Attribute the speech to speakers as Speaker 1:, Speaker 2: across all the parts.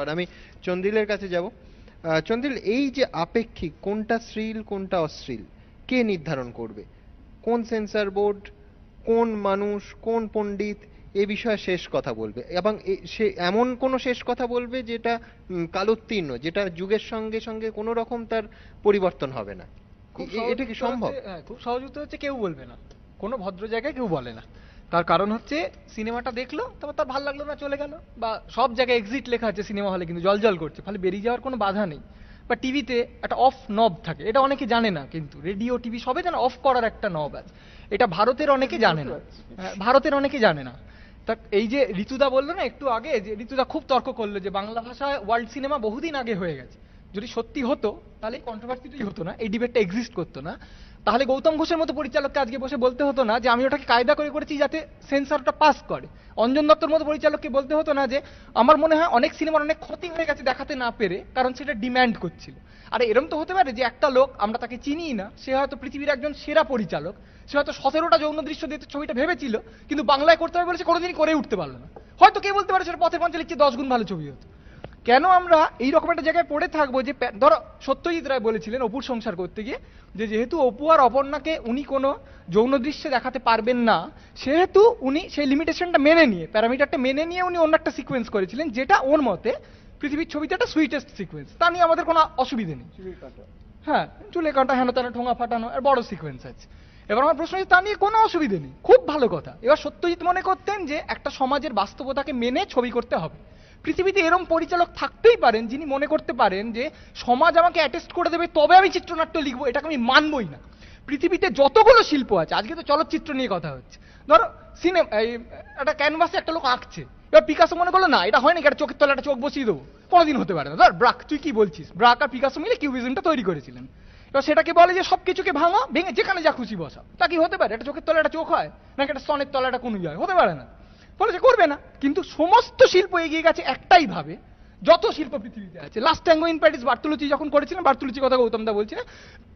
Speaker 1: But আমি চন্দিলের কাছে যাব চন্দিল এই যে আপেক্ষিক কোনটা শ্রীল কোনটা অশ্লীল কে নির্ধারণ করবে কোন সেন্সার বোর্ড কোন মানুষ কোন পণ্ডিত এ বিষয়ে শেষ কথা বলবে এবং সে এমন কোনো শেষ কথা বলবে যেটা কালোত্তীর্ণ যেটা যুগের সঙ্গে সঙ্গে কোনো রকম তার পরিবর্তন হবে না এটা কি সম্ভব হ্যাঁ, খুব সহজ উত্তর হচ্ছে কেউ বলবে না কোনো ভদ্র জায়গায় কেউ বলে না তার কারণ হচ্ছে সিনেমাটা দেখলো তারপর তার ভালো লাগলো না চলে গেল বা সব জায়গায় এক্সিট লেখা আছে সিনেমা হলে কিন্তু জলজল করছে ফলে বেরিয়ে যাওয়ার কোনো বাধা নেই বা টিভিতে একটা অফ নব থাকে এটা অনেকে জানে না কিন্তু রেডিও টিভি সবে যেন অফ করার একটা নব আছে এটা ভারতের অনেকে জানে না হ্যাঁ, ভারতের অনেকে জানে না তা এই যে ঋতুদা বললো না একটু আগে যে ঋতুদা খুব তর্ক করলো যে বাংলা ভাষায় ওয়ার্ল্ড সিনেমা বহুদিন আগে হয়ে গেছে যদি সত্যি হতো তাহলে কন্ট্রোভার্সিটি হতো না এই ডিবেটটা এক্সিস্ট করতো না তাহলে গৌতম ঘোষের মতো পরিচালককে আজকে বসে বলতে হতো না যে আমি ওটাকে কায়দা করে করেছি যাতে সেন্সারটা পাস করে অঞ্জন দত্তর মতো পরিচালককে বলতে হতো না যে আমার মনে হয় অনেক সিনেমার অনেক ক্ষতি হয়ে গেছে দেখাতে না পেরে কারণ সেটা ডিম্যান্ড করছিল আর এরম তো হতে পারে যে একটা লোক আমরা তাকে চিনি না সে হয়তো পৃথিবীর একজন সেরা পরিচালক সে হয়তো সতেরোটা যৌন দৃশ্য দিয়ে ছবিটা ভেবেছিল কিন্তু বাংলায় করতে হবে বলে সে কোনোদিনই করে উঠতে পারলো না হয়তো কে বলতে পারে সেটা পথে পঞ্চে লিখছে দশ গুণ ভালো ছবি হতো কেন আমরা এই রকম একটা জায়গায় পড়ে থাকবো যে ধরো সত্যজিৎ রায় বলেছিলেন অপুর সংসার করতে গিয়ে যে যেহেতু অপু আর অপর্ণাকে উনি কোনো যৌন দৃশ্যে দেখাতে পারবেন না সেহেতু উনি সেই লিমিটেশনটা মেনে নিয়ে প্যারামিটারটা মেনে নিয়ে উনি অন্য একটা সিকোয়েন্স করেছিলেন যেটা ওর মতে পৃথিবীর ছবিতে একটা সুইটেস্ট সিকোয়েন্স তা নিয়ে আমাদের কোনো অসুবিধে নেই হ্যাঁ চুলে কাটা হেন তেন ঠোঙা ফাটানো আর বড় সিকোয়েন্স আছে এবার আমার প্রশ্ন তা নিয়ে কোনো অসুবিধে নেই খুব ভালো কথা এবার সত্যজিৎ মনে করতেন যে একটা সমাজের বাস্তবতাকে মেনে ছবি করতে হবে পৃথিবীতে এরম পরিচালক থাকতেই পারেন যিনি মনে করতে পারেন যে সমাজ আমাকে অ্যাটেস্ট করে দেবে তবে আমি চিত্রনাট্য লিখবো এটাকে আমি মানবই না পৃথিবীতে যতগুলো শিল্প আছে আজকে তো চলচ্চিত্র নিয়ে কথা হচ্ছে ধরো সিনেমা একটা ক্যানভাসে একটা লোক আঁকছে এবার পিকাসো মনে করলো না এটা হয় না এটা চোখের তলে একটা চোখ বসিয়ে দেবো কোনোদিন হতে পারে না ধর ব্রাক তুই কি বলছিস ব্রাক আর পিকাসো মিলে কিউবিজমটা তৈরি করেছিলেন এবার সেটাকে বলে যে সব কিছুকে ভাঙা ভেঙে যেখানে যা খুশি বসা তা কি হতে পারে একটা চোখের তলে একটা চোখ হয় নাকি একটা স্তনের তলে একটা কোনো হয় হতে পারে না যে করবে না কিন্তু সমস্ত শিল্প এগিয়ে গেছে একটাই ভাবে যত শিল্প পৃথিবীতে আছে last tango in Paris Bertolucci যখন করেছিলেন বার্তুলুচি কথা গৌতম দা বলছিলেন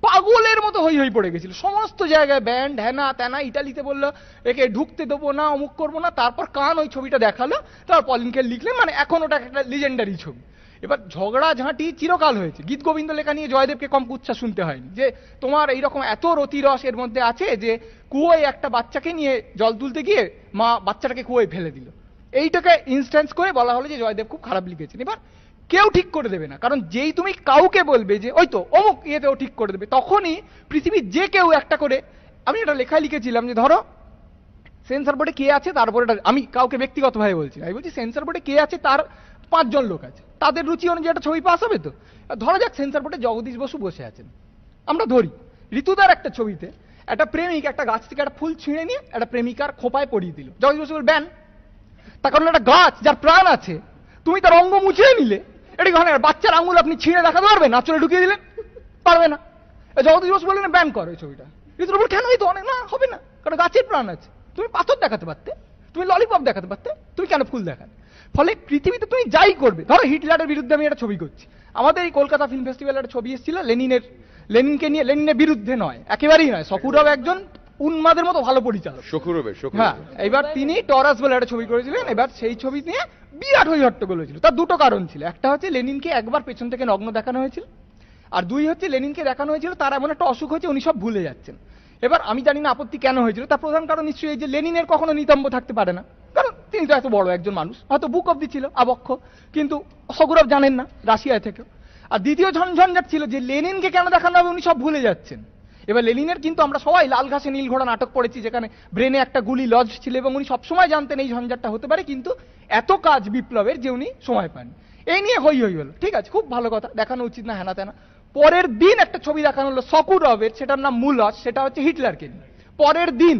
Speaker 1: পাগলের মতো হই হই পড়ে গেছিল সমস্ত জায়গায় ব্যান্ড হ্যানা ত্যানা ইটালিতে বললো একে ঢুকতে দেবো না অমুক করবো না তারপর কান ওই ছবিটা দেখালো তারপর পলিনকে লিখলেন মানে এখন ওটা একটা লিজেন্ডারি ছবি এবার ঝগড়া ঝাঁটি চিরকাল হয়েছে গীত গোবিন্দ লেখা নিয়ে জয়দেবকে কম কুচ্ছা শুনতে হয়নি যে তোমার এইরকম এত রতিরস এর মধ্যে আছে যে কুয়োয় একটা বাচ্চাকে নিয়ে জল তুলতে গিয়ে মা বাচ্চাটাকে কুয়োয় ফেলে দিল এইটাকে ইনস্ট্যান্স করে বলা হলো যে জয়দেব খুব খারাপ লিখেছেন এবার কেউ ঠিক করে দেবে না কারণ যেই তুমি কাউকে বলবে যে ওই তো অমুক ইয়েতেও ঠিক করে দেবে তখনই পৃথিবীর যে কেউ একটা করে আমি এটা লেখায় লিখেছিলাম যে ধরো সেন্সার বোর্ডে কে আছে তারপরে আমি কাউকে ব্যক্তিগতভাবে বলছি আমি বলছি সেন্সার বোর্ডে কে আছে তার পাঁচজন লোক আছে তাদের রুচি অনুযায়ী একটা ছবি পাস হবে তো ধরা যাক সেন্সার বোর্ডে জগদীশ বসু বসে আছেন আমরা ধরি ঋতুদার একটা ছবিতে একটা প্রেমিক একটা গাছ থেকে একটা ফুল ছিঁড়ে নিয়ে একটা প্রেমিকার খোপায় পড়িয়ে দিল জগদীশ বসু ব্যান তার কারণ একটা গাছ যার প্রাণ আছে তুমি তার অঙ্গ মুছিয়ে নিলে এটা কি বাচ্চার আঙুল আপনি ছিঁড়ে দেখাতে পারবেন চলে ঢুকিয়ে দিলেন পারবে না জগদীশ বসু বললেন ব্যান করো এই ছবিটা ঋতুর উপর কেন এই অনেক না হবে না কারণ গাছের প্রাণ আছে তুমি পাথর দেখাতে পারতে তুমি ললিপপ দেখাতে পারতে তুমি কেন ফুল দেখাতে ফলে পৃথিবীতে তুমি যাই করবে ধরো হিটলারের বিরুদ্ধে আমি একটা ছবি করছি আমাদের এই কলকাতা ফিল্ম ফেস্টিভ্যালে একটা ছবি এসেছিল লেনিনের লেনিনকে নিয়ে লেনিনের বিরুদ্ধে নয় একেবারেই নয় সকুরাও একজন উন্মাদের মতো ভালো পরিচালক শকুরবে হ্যাঁ এবার তিনি টরাস বলে একটা ছবি করেছিলেন এবার সেই ছবি নিয়ে বিরাট হই হট্টগোল হয়েছিল তার দুটো কারণ ছিল একটা হচ্ছে লেনিনকে একবার পেছন থেকে নগ্ন দেখানো হয়েছিল আর দুই হচ্ছে লেনিনকে দেখানো হয়েছিল তার এমন একটা অসুখ হয়েছে উনি সব ভুলে যাচ্ছেন এবার আমি জানি না আপত্তি কেন হয়েছিল তার প্রধান কারণ নিশ্চয়ই এই যে লেনিনের কখনো নিতম্ব থাকতে পারে না তিনি তো এত বড় একজন মানুষ হয়তো বুক অব ছিল আবক্ষ কিন্তু সগুরব জানেন না রাশিয়া থেকেও আর দ্বিতীয় ঝঞ্ঝঞ্ঝাট ছিল যে লেনিনকে কেন দেখানো হবে উনি সব ভুলে যাচ্ছেন এবার লেনিনের কিন্তু আমরা সবাই লাল ঘাসে নীল ঘোড়া নাটক পড়েছি যেখানে ব্রেনে একটা গুলি লজ ছিল এবং উনি সবসময় জানতেন এই ঝঞ্ঝাটটা হতে পারে কিন্তু এত কাজ বিপ্লবের যে উনি সময় পান এই নিয়ে হই হই হলো ঠিক আছে খুব ভালো কথা দেখানো উচিত না হেনা তেনা পরের দিন একটা ছবি দেখানো হলো সকুরবের সেটার নাম মুলস সেটা হচ্ছে হিটলারকে পরের দিন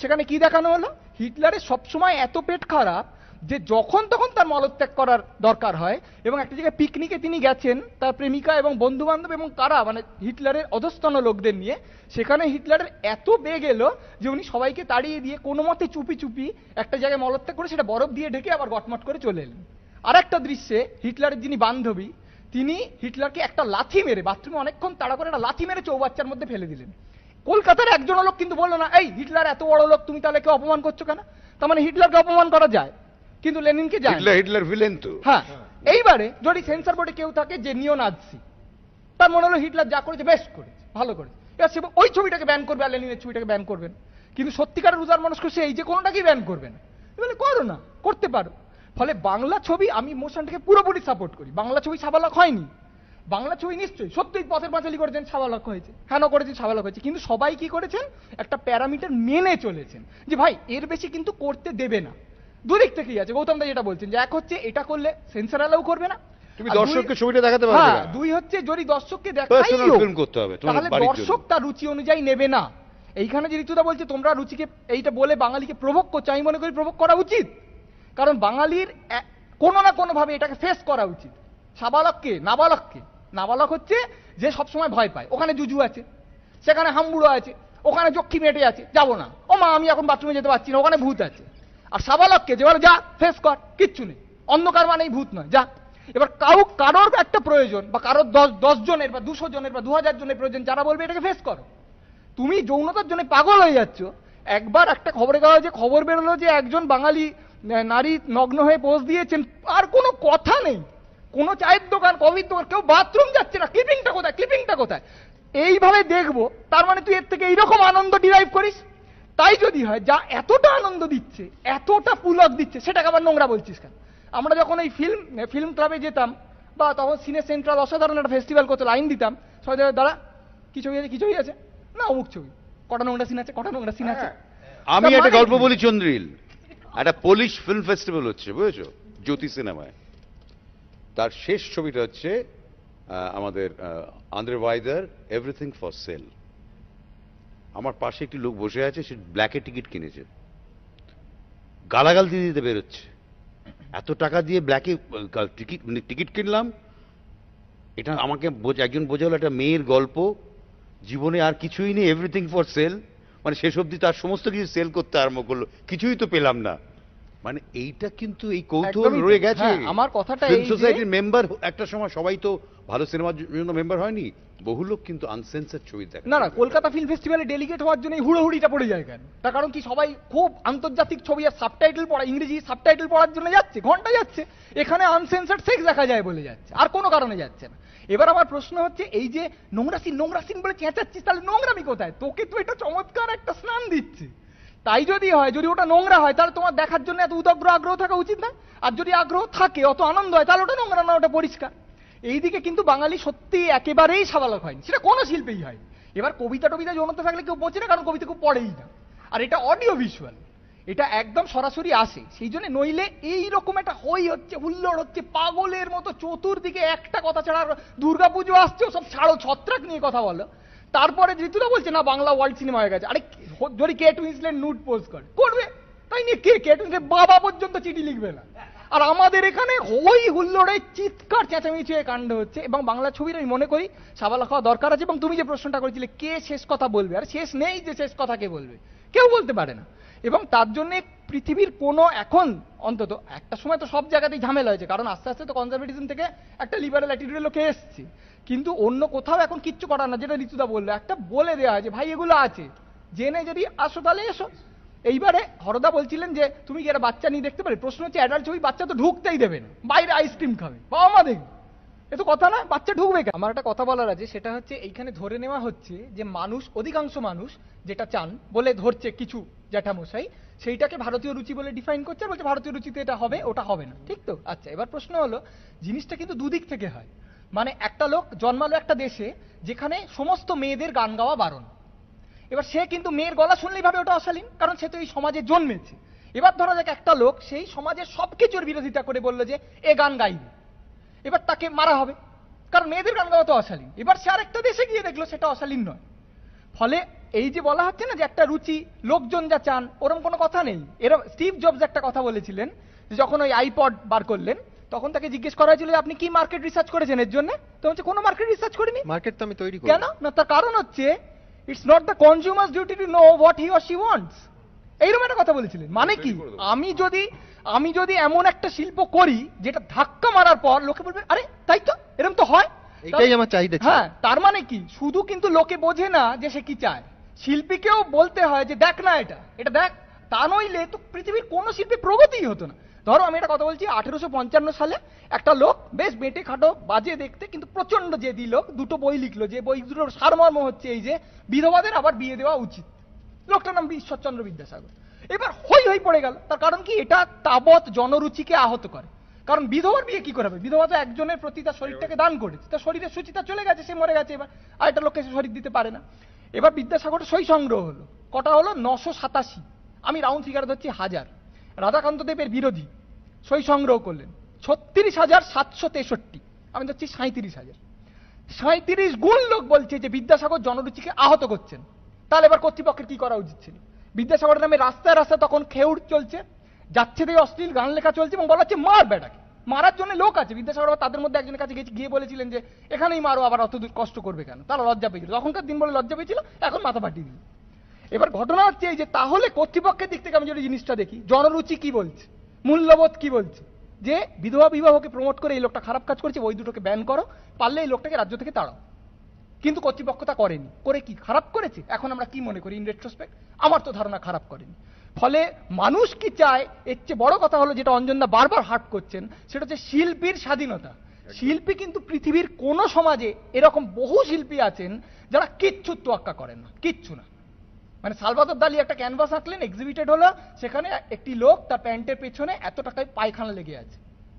Speaker 1: সেখানে কি দেখানো হলো হিটলারের সবসময় এত পেট খারাপ যে যখন তখন তার মলত্যাগ করার দরকার হয় এবং একটা জায়গায় পিকনিকে তিনি গেছেন তার প্রেমিকা এবং বন্ধু বান্ধব এবং কারা মানে হিটলারের অধস্তন লোকদের নিয়ে সেখানে হিটলারের এত বেগ এলো যে উনি সবাইকে তাড়িয়ে দিয়ে কোনো মতে চুপি চুপি একটা জায়গায় মলত্যাগ করে সেটা বরফ দিয়ে ঢেকে আবার গটমট করে চলে এলেন আর একটা দৃশ্যে হিটলারের যিনি বান্ধবী তিনি হিটলারকে একটা লাথি মেরে বাথরুমে অনেকক্ষণ তাড়া করে একটা লাথি মেরে চৌবাচ্চার মধ্যে ফেলে দিলেন কলকাতার একজন লোক কিন্তু বললো না এই হিটলার এত বড় লোক তুমি তাহলে কেউ অপমান করছো কেন তার মানে হিটলারকে অপমান করা যায় কিন্তু লেনিনকে যায়
Speaker 2: হিটলার ভিলেন তো
Speaker 1: হ্যাঁ এইবারে যদি সেন্সার বোর্ডে কেউ থাকে যে নিও নাজি তার মনে হলো হিটলার যা করেছে বেশ করেছে ভালো করেছে এবার সে ওই ছবিটাকে ব্যান করবে আর লেনিনের ছবিটাকে ব্যান করবেন কিন্তু সত্যিকারের উদার মানুষ করছে এই যে কোনোটাকেই ব্যান করবে না মানে করো না করতে পারো ফলে বাংলা ছবি আমি মোশনটাকে পুরোপুরি সাপোর্ট করি বাংলা ছবি সাবালক হয়নি বাংলা ছবি নিশ্চয়ই সত্যি পথের পাঁচালি করেছেন সাবালক হয়েছে হেন করেছেন সাবালক হয়েছে কিন্তু সবাই কি করেছেন একটা প্যারামিটার মেনে চলেছেন যে ভাই এর বেশি কিন্তু করতে দেবে না দুদিক থেকেই আছে গৌতম দা যেটা বলছেন যে এক হচ্ছে এটা করলে সেন্সার অ্যালাউ করবে না তুমি দর্শককে ছবিটা দেখাতে পারবে হ্যাঁ, না দুই হচ্ছে যদি দর্শককে দেখাইও তাহলে দর্শক তার রুচি অনুযায়ী নেবে না এইখানে যে ঋতুদা বলছে তোমরা রুচিকে এইটা বলে বাঙালিকে প্রভোগ করছো আমি মনে করি প্রভোগ করা উচিত কারণ বাঙালির কোনো না কোনোভাবে এটাকে ফেস করা উচিত সাবালককে নাবালককে নাবালক হচ্ছে যে সবসময় ভয় পায় ওখানে জুজু আছে সেখানে হাম্বুড়ো আছে ওখানে চক্ষি মেটে আছে যাবো না ও মা আমি এখন বাথরুমে যেতে পারছি না ওখানে ভূত আছে আর সাবালককে যে বলে যা ফেস কর কিচ্ছু নেই অন্ধকার মানেই ভূত নয় যা এবার কাউ কারোর একটা প্রয়োজন বা কারোর দশ দশ জনের বা দুশো জনের বা দু হাজার জনের প্রয়োজন যারা বলবে এটাকে ফেস করো তুমি যৌনতার জন্য পাগল হয়ে যাচ্ছ একবার একটা খবরের কাগজে খবর বেরোলো যে একজন বাঙালি নারী নগ্ন হয়ে পোষ দিয়েছেন আর কোনো কথা নেই কোনো চায়ের দোকান কফির দোকান কেউ বাথরুম যাচ্ছে না ক্লিপিংটা কোথায় ক্লিপিংটা কোথায় এইভাবে দেখবো তার মানে তুই এর থেকে এইরকম আনন্দ ডিরাইভ করিস তাই যদি হয় যা এতটা আনন্দ দিচ্ছে এতটা পুলক দিচ্ছে সেটাকে আবার নোংরা বলছিস কেন আমরা যখন এই ফিল্ম ফিল্ম ক্লাবে যেতাম বা তখন সিনে সেন্ট্রাল অসাধারণ একটা ফেস্টিভ্যাল করতে লাইন দিতাম সবাই দাঁড়া কি ছবি আছে কি ছবি আছে না অমুক ছবি কটা নোংরা সিন আছে কটা নোংরা সিন আছে হ্যাঁ। আমি একটা মানে গল্প বলি
Speaker 2: চন্দ্রিল একটা পোলিশ ফিল্ম ফেস্টিভ্যাল হচ্ছে বুঝেছো জ্যোতি সিনেমায় তার শেষ ছবিটা হচ্ছে আমাদের আন্দ্রে ওয়াইদার এভরিথিং ফর সেল আমার পাশে একটি লোক বসে আছে সে ব্ল্যাকে টিকিট কিনেছে গালাগাল দিয়ে দিতে বেরোচ্ছে এত টাকা দিয়ে ব্ল্যাকে টিকিট মানে টিকিট কিনলাম এটা আমাকে একজন বোঝা হলো একটা মেয়ের গল্প জীবনে আর কিছুই নেই এভরিথিং ফর সেল মানে শেষ অবধি তার সমস্ত কিছু সেল করতে আরম্ভ করলো কিছুই তো পেলাম না মানে এইটা কিন্তু এই কৌতূহল রয়ে গেছে হ্যাঁ, আমার কথাটা এই সোসাইটির মেম্বার একটা সময় সবাই তো ভালো সিনেমার জন্য মেম্বার হয়নি বহু লোক কিন্তু আনসেন্সার ছবি দেখে
Speaker 1: না না কলকাতা ফিল্ম ফেস্টিভ্যালে ডেলিগেট হওয়ার জন্য হুড়োহুড়িটা পড়ে যায় কেন তার কারণ কি সবাই খুব আন্তর্জাতিক ছবি আর সাবটাইটেল পড়া ইংরেজি সাবটাইটেল পড়ার জন্য যাচ্ছে ঘন্টা যাচ্ছে এখানে আনসেন্সার সেক্স দেখা যায় বলে যাচ্ছে আর কোনো কারণে যাচ্ছে না এবার আমার প্রশ্ন হচ্ছে এই যে নোংরা সিন নোংরা সিন বলে চেঁচাচ্ছিস তাহলে নোংরামি কোথায় তোকে তো এটা চমৎকার একটা স্নান দিচ্ছে তাই যদি হয় যদি ওটা নোংরা হয় তাহলে তোমার দেখার জন্য এত উদগ্র আগ্রহ থাকা উচিত না আর যদি আগ্রহ থাকে অত আনন্দ হয় তাহলে ওটা নোংরা না ওটা পরিষ্কার এইদিকে কিন্তু বাঙালি সত্যি একেবারেই সাবালক হয়নি সেটা কোনো শিল্পেই হয় এবার কবিতা টবিতা জনতা থাকলে কেউ বোঝে না কারণ কবিতা কেউ পড়েই না আর এটা অডিও ভিজুয়াল এটা একদম সরাসরি আসে সেই জন্য নইলে এই রকম একটা হই হচ্ছে হুল্লোড় হচ্ছে পাগলের মতো চতুর্দিকে একটা কথা ছাড়া পুজো আসছে সব ছাড়ো ছত্রাক নিয়ে কথা বলো তারপরে ঋতুরা বলছে না বাংলা ওয়ার্ল্ড সিনেমা হয়ে গেছে আরে ধরি কে টু ইসলের নুট পোস্ট করে করবে তাই নিয়ে কে কে টু বাবা পর্যন্ত চিঠি লিখবে না আর আমাদের এখানে ওই হুল্লোড়ে চিৎকার চেঁচামেচি কাণ্ড হচ্ছে এবং বাংলা ছবির আমি মনে করি সাবালা খাওয়া দরকার আছে এবং তুমি যে প্রশ্নটা করেছিলে কে শেষ কথা বলবে আর শেষ নেই যে শেষ কথা কে বলবে কেউ বলতে পারে না এবং তার জন্য পৃথিবীর কোনো এখন অন্তত একটা সময় তো সব জায়গাতেই ঝামেলা হয়েছে কারণ আস্তে আস্তে তো কনজারভেটিজম থেকে একটা লিবারেল অ্যাটিটিউডের লোকে এসছে কিন্তু অন্য কোথাও এখন কিচ্ছু করার না যেটা ঋতুদা বললো একটা বলে দেওয়া হয় যে ভাই এগুলো আছে জেনে যদি আসো তাহলে এসো এইবারে হরদা বলছিলেন যে তুমি কি একটা বাচ্চা নিয়ে দেখতে পারে প্রশ্ন হচ্ছে অ্যাডাল্ট ছবি বাচ্চা তো ঢুকতেই দেবেন বাইরে আইসক্রিম খাবে বাবা মা দেখবে এ তো কথা না বাচ্চা ঢুকবে কেন আমার একটা কথা বলার আছে সেটা হচ্ছে এইখানে ধরে নেওয়া হচ্ছে যে মানুষ অধিকাংশ মানুষ যেটা চান বলে ধরছে কিছু জ্যাঠামশাই সেইটাকে ভারতীয় রুচি বলে ডিফাইন করছে আর বলছে ভারতীয় রুচিতে এটা হবে ওটা হবে না ঠিক তো আচ্ছা এবার প্রশ্ন হলো জিনিসটা কিন্তু দুদিক থেকে হয় মানে একটা লোক জন্মালো একটা দেশে যেখানে সমস্ত মেয়েদের গান গাওয়া বারণ এবার সে কিন্তু মেয়ের গলা শুনলেই ভাবে ওটা অশালীন কারণ সে তো এই সমাজে জন্মেছে এবার ধরা যাক একটা লোক সেই সমাজের সব কিছুর বিরোধিতা করে বললো যে এ গান গাইবে এবার তাকে মারা হবে কারণ মেয়েদের গান গাওয়া তো অশালীন এবার সে আরেকটা দেশে গিয়ে দেখলো সেটা অশালীন নয় ফলে এই যে বলা হচ্ছে না যে একটা রুচি লোকজন যা চান ওরম কোনো কথা নেই এরম স্টিভ জবস একটা কথা বলেছিলেন যখন ওই আইপড বার করলেন তখন তাকে জিজ্ঞেস করা হয়েছিল আপনি কি মার্কেট রিসার্চ করেছেন এর জন্য তো হচ্ছে কোনো মার্কেট রিসার্চ করিনি মার্কেট তো আমি তৈরি কেন না তার কারণ হচ্ছে it's not the consumer duty to know what he or she wants এইরকম একটা কথা বলেছিলেন মানে কি আমি যদি আমি যদি এমন একটা শিল্প করি যেটা ধাক্কা মারার পর লোকে বলবে আরে তাই তো এরকম তো হয় এটাই আমার চাহিদা হ্যাঁ তার মানে কি শুধু কিন্তু লোকে বোঝে না যে সে কি চায় শিল্পীকেও বলতে হয় যে দেখ না এটা এটা দেখ তা নইলে তো পৃথিবীর কোনো শিল্পী প্রগতিই হতো না ধরো আমি এটা কথা বলছি আঠেরোশো পঞ্চান্ন সালে একটা লোক বেশ বেটে খাটো বাজে দেখতে কিন্তু প্রচন্ড যে লোক দুটো বই লিখলো যে বই দুটোর সারমর্ম হচ্ছে এই যে বিধবাদের আবার বিয়ে দেওয়া উচিত লোকটার নাম ঈশ্বরচন্দ্র বিদ্যাসাগর এবার হই হই পড়ে গেল তার কারণ কি এটা তাবৎ জনরুচিকে আহত করে কারণ বিধবার বিয়ে কি করে হবে বিধবা তো একজনের প্রতি তার শরীরটাকে দান করেছে তার শরীরের সুচিতা চলে গেছে সে মরে গেছে এবার আর একটা লোককে সে শরীর দিতে পারে না এবার বিদ্যাসাগরের সই সংগ্রহ হলো কটা হলো নশো সাতাশি আমি রাউন্ড ফিগার ধরছি হাজার রাধাকান্তদেবের বিরোধী সই সংগ্রহ করলেন ছত্রিশ হাজার সাতশো তেষট্টি আমি যাচ্ছি সাঁত্রিশ হাজার সাঁত্রিশ গুণ লোক বলছে যে বিদ্যাসাগর জনরুচিকে আহত করছেন তাহলে এবার কর্তৃপক্ষের কি করা উচিত ছিল বিদ্যাসাগরের নামে রাস্তায় রাস্তায় তখন খেউড় চলছে যাচ্ছে দিয়ে অশ্লীল গান লেখা চলছে এবং বলা হচ্ছে মার বেটাকে মারার জন্য লোক আছে বিদ্যাসাগর তাদের মধ্যে একজনের কাছে গেছে গিয়ে বলেছিলেন যে এখানেই মারো আবার অত কষ্ট করবে কেন তারা লজ্জা পেয়েছিল তখনকার দিন বলে লজ্জা পেয়েছিল এখন মাথা ফাটিয়ে দিল এবার ঘটনা হচ্ছে এই যে তাহলে কর্তৃপক্ষের দিক থেকে আমি যদি জিনিসটা দেখি জনরুচি কি বলছে মূল্যবোধ কি বলছে যে বিধবা বিবাহকে প্রমোট করে এই লোকটা খারাপ কাজ করেছে ওই দুটোকে ব্যান করো পারলে এই লোকটাকে রাজ্য থেকে তাড়াও কিন্তু কর্তৃপক্ষ তা করেনি করে কি খারাপ করেছে এখন আমরা কি মনে করি ইন রেট্রোস্পেক্ট আমার তো ধারণা খারাপ করেনি ফলে মানুষ কি চায় এর চেয়ে বড় কথা হলো যেটা অঞ্জনদা বারবার হার্ট করছেন সেটা হচ্ছে শিল্পীর স্বাধীনতা শিল্পী কিন্তু পৃথিবীর কোনো সমাজে এরকম বহু শিল্পী আছেন যারা কিচ্ছু তোয়াক্কা করেন না কিচ্ছু না মানে সালভাদর দালি একটা ক্যানভাস আঁকলেন এক্সিবিটেড হলো সেখানে একটি লোক তার প্যান্টের পেছনে এত টাকায় পায়খানা লেগে আছে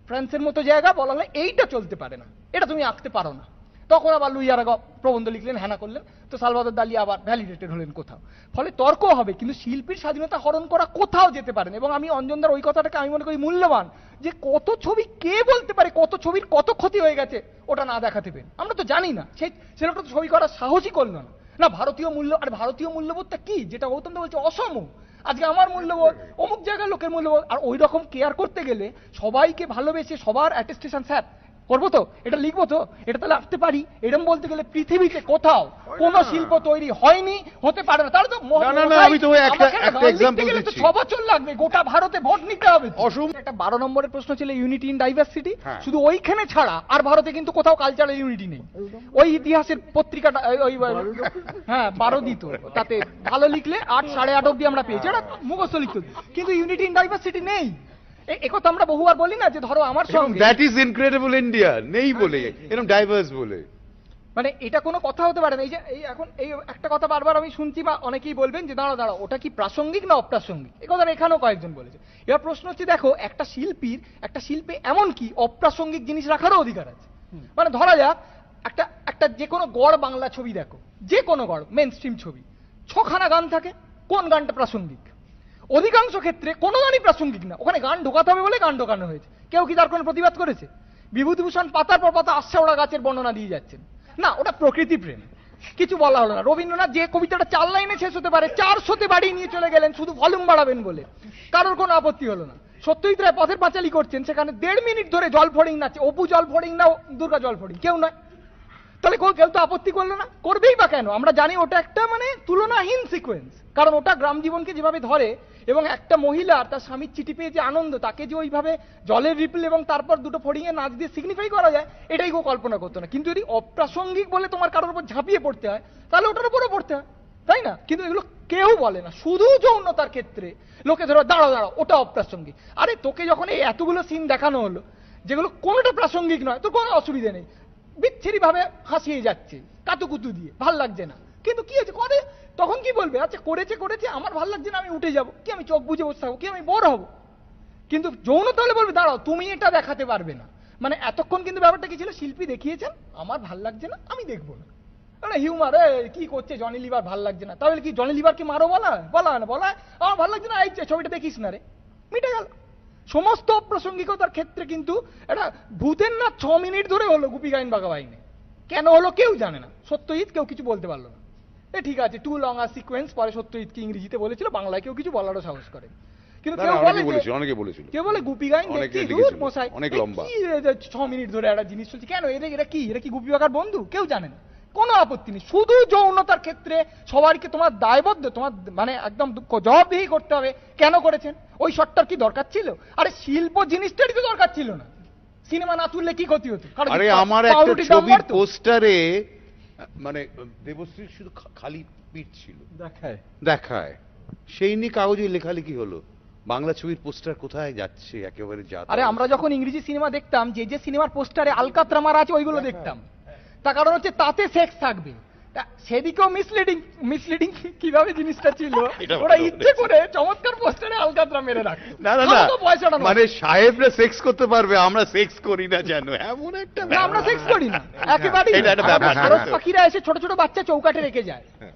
Speaker 1: ফ্রান্সের মতো জায়গা বলা হলে এইটা চলতে পারে না এটা তুমি আঁকতে পারো না তখন আবার লুইয়ারা প্রবন্ধ লিখলেন হ্যানা করলেন তো সালভাদর দালি আবার ভ্যালিডেটেড হলেন কোথাও ফলে তর্ক হবে কিন্তু শিল্পীর স্বাধীনতা হরণ করা কোথাও যেতে পারেন এবং আমি অঞ্জনদার ওই কথাটাকে আমি মনে করি মূল্যবান যে কত ছবি কে বলতে পারে কত ছবির কত ক্ষতি হয়ে গেছে ওটা না দেখাতে পেন আমরা তো জানি না সেই সেরকম ছবি করার সাহসই করলো না না ভারতীয় মূল্য আর ভারতীয় মূল্যবোধটা কি যেটা গৌতম বলছে অসম আজকে আমার মূল্যবোধ অমুক জায়গার লোকের মূল্যবোধ আর ওই রকম কেয়ার করতে গেলে সবাইকে ভালোবেসে সবার অ্যাটেস্টেশন স্যার করবো তো এটা লিখবো তো এটা তাহলে আসতে পারি এরম বলতে গেলে পৃথিবীতে কোথাও কোন শিল্প তৈরি হয়নি হতে পারে না তার তো আমি তো একটা বছর লাগবে গোটা ভারতে ভোট নিতে হবে অসম একটা বারো নম্বরের প্রশ্ন ছিল ইউনিটি ইন ডাইভার্সিটি শুধু ওইখানে ছাড়া আর ভারতে কিন্তু কোথাও কালচারাল ইউনিটি নেই ওই ইতিহাসের পত্রিকাটা ওই হ্যাঁ বারো দিত তাতে ভালো লিখলে আট সাড়ে আট অব্দি আমরা পেয়েছি এটা মুখস্থ লিখতো কিন্তু ইউনিটি ইন ডাইভার্সিটি নেই একথা আমরা বহুবার বলি না যে ধরো আমার সঙ্গে দ্যাট ইজ
Speaker 2: ইনক্রেডিবল ইন্ডিয়া নেই হ্যাঁ। বলে এরকম ডাইভার্স বলে
Speaker 1: মানে এটা কোনো কথা হতে পারে না এই যে এই এখন এই একটা কথা বারবার আমি শুনছি বা অনেকেই বলবেন যে দাঁড়া দাঁড়া ওটা কি প্রাসঙ্গিক না অপ্রাসঙ্গিক এই কথাটা এখানেও কয়েকজন বলেছে এবার প্রশ্ন হচ্ছে দেখো একটা শিল্পীর একটা শিল্পে এমন কি অপ্রাসঙ্গিক জিনিস রাখারও অধিকার আছে মানে ধরা যাক একটা একটা যে কোনো গড় বাংলা ছবি দেখো যে কোনো গড় মেন স্ট্রিম ছবি ছখানা গান থাকে কোন গানটা প্রাসঙ্গিক অধিকাংশ ক্ষেত্রে কোনো গানই প্রাসঙ্গিক না ওখানে গান ঢোকাতে হবে বলে গান ঢোকানো হয়েছে কেউ কি তার কোনো প্রতিবাদ করেছে বিভূতিভূষণ পাতার পর পাতা ওরা গাছের বর্ণনা দিয়ে যাচ্ছেন না ওটা প্রকৃতি প্রেম কিছু বলা হলো না রবীন্দ্রনাথ যে কবিতাটা চার লাইনে শেষ হতে পারে চারশোতে বাড়ি নিয়ে চলে গেলেন শুধু ভলিউম বাড়াবেন বলে কারোর কোনো আপত্তি হলো না সত্যই রায় পথের পাঁচালি করছেন সেখানে দেড় মিনিট ধরে জল ফড়িং নাচে অপু জল ফড়িং না দুর্গা জল ফড়িং কেউ নয় তাহলে কেউ তো আপত্তি করলো না করবেই বা কেন আমরা জানি ওটা একটা মানে তুলনাহীন সিকোয়েন্স কারণ ওটা গ্রাম জীবনকে যেভাবে ধরে এবং একটা মহিলা তার স্বামীর চিঠি পেয়ে যে আনন্দ তাকে যে ওইভাবে জলের রিপিল এবং তারপর দুটো ফড়িংয়ে নাচ দিয়ে সিগনিফাই করা যায় এটাই কেউ কল্পনা করতো না কিন্তু যদি অপ্রাসঙ্গিক বলে তোমার কারোর উপর ঝাঁপিয়ে পড়তে হয় তাহলে ওটার উপরও পড়তে হয় তাই না কিন্তু এগুলো কেউ বলে না শুধু যৌনতার ক্ষেত্রে লোকে ধরো দাঁড়ো দাঁড়ো ওটা অপ্রাসঙ্গিক আরে তোকে যখন এই এতগুলো সিন দেখানো হলো যেগুলো কোনোটা প্রাসঙ্গিক নয় তোর কোনো অসুবিধা নেই বিচ্ছিরিভাবে হাসিয়ে যাচ্ছে কাতুকুতু দিয়ে ভাল লাগছে না কিন্তু কি হয়েছে করে তখন কি বলবে আচ্ছা করেছে করেছে আমার ভালো লাগছে না আমি উঠে যাব কি আমি চোখ বুঝে বসে থাকবো কি আমি বড় হব কিন্তু যৌন তাহলে বলবে দাঁড়াও তুমি এটা দেখাতে পারবে না মানে এতক্ষণ কিন্তু ব্যাপারটা কি ছিল শিল্পী দেখিয়েছেন আমার ভাল লাগছে না আমি দেখবো না মানে হিউমার কি করছে জনি লিভার ভাল লাগছে না তাহলে কি জনি লিভারকে মারো বলা বলা হয় না বলা আমার ভাল লাগছে না এই ছবিটা দেখিস না রে মিটে গেল সমস্ত অপ্রাসঙ্গিকতার ক্ষেত্রে কিন্তু এটা ভূতের না ছ মিনিট ধরে হলো গুপি গাইন বাঘা বাহিনী কেন হলো কেউ জানে না সত্যজিৎ কেউ কিছু বলতে পারলো না এ ঠিক আছে টু লং আর সিকোয়েন্স পরে সত্যজিৎ কি ইংরেজিতে বলেছিল বাংলায় কেউ কিছু বলারও সাহস করে কেন মানে করতে হবে কেন করেছেন ওই শটটার কি দরকার ছিল আরে শিল্প জিনিসটারই তো দরকার ছিল না সিনেমা না তুললে কি ক্ষতি হতো আমার
Speaker 2: পোস্টারে মানে দেবশ্রী শুধু খালি পিঠ ছিল দেখায় দেখায় সেই নিয়ে কাগজে লেখালেখি হলো বাংলা ছবির পোস্টার কোথায় যাচ্ছে একেবারে যা আরে আমরা
Speaker 1: যখন ইংরেজি সিনেমা দেখতাম যে যে সিনেমার পোস্টারে আলকাতরা মারা আছে ওইগুলো দেখতাম হ্যাঁ, হ্যাঁ। তার কারণ হচ্ছে তাতে সেক্স থাকবে সেদিকেও মিসলিডিং মিসলিডিং কিভাবে জিনিসটা ছিল ওরা ইচ্ছে করে চমৎকার পোস্টারে আলকাতরা মেরে রাখ না না না পয়সাটা মানে
Speaker 2: সাহেবরা সেক্স করতে পারবে আমরা সেক্স করি না জানো এমন
Speaker 1: একটা আমরা সেক্স করি না একেবারেই পাখিরা এসে ছোট ছোট বাচ্চা চৌকাঠে রেখে যায় হ্যাঁ।